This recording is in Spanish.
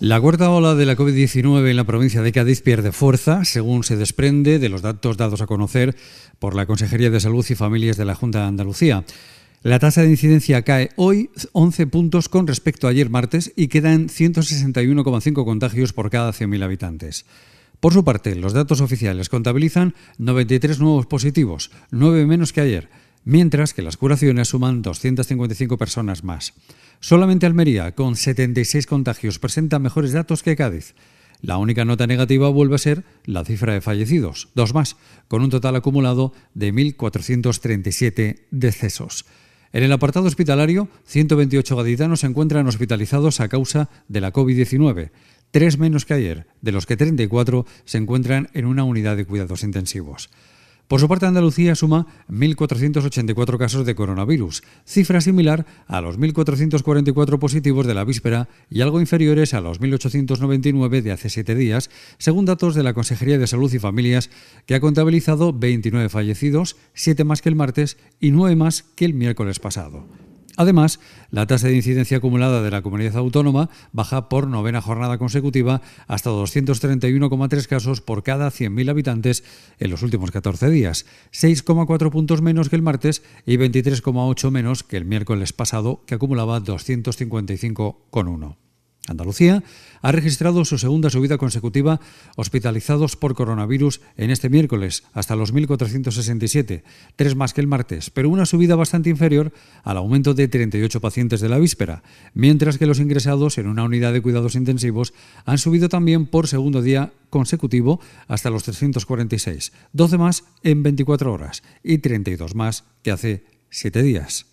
La cuarta ola de la COVID-19 en la provincia de Cádiz pierde fuerza, según se desprende de los datos dados a conocer por la Consejería de Salud y Familias de la Junta de Andalucía. La tasa de incidencia cae hoy 11 puntos con respecto a ayer martes y queda en 161,5 contagios por cada 100.000 habitantes. Por su parte, los datos oficiales contabilizan 93 nuevos positivos, 9 menos que ayer mientras que las curaciones suman 255 personas más. Solamente Almería, con 76 contagios, presenta mejores datos que Cádiz. La única nota negativa vuelve a ser la cifra de fallecidos, dos más, con un total acumulado de 1.437 decesos. En el apartado hospitalario, 128 gaditanos se encuentran hospitalizados a causa de la COVID-19, tres menos que ayer, de los que 34 se encuentran en una unidad de cuidados intensivos. Por su parte, Andalucía suma 1.484 casos de coronavirus, cifra similar a los 1.444 positivos de la víspera y algo inferiores a los 1.899 de hace siete días, según datos de la Consejería de Salud y Familias, que ha contabilizado 29 fallecidos, 7 más que el martes y 9 más que el miércoles pasado. Además, la tasa de incidencia acumulada de la comunidad autónoma baja por novena jornada consecutiva hasta 231,3 casos por cada 100.000 habitantes en los últimos 14 días, 6,4 puntos menos que el martes y 23,8 menos que el miércoles pasado, que acumulaba 255,1. Andalucía ha registrado su segunda subida consecutiva hospitalizados por coronavirus en este miércoles, hasta los 1.467, tres más que el martes, pero una subida bastante inferior al aumento de 38 pacientes de la víspera, mientras que los ingresados en una unidad de cuidados intensivos han subido también por segundo día consecutivo hasta los 346, 12 más en 24 horas y 32 más que hace siete días.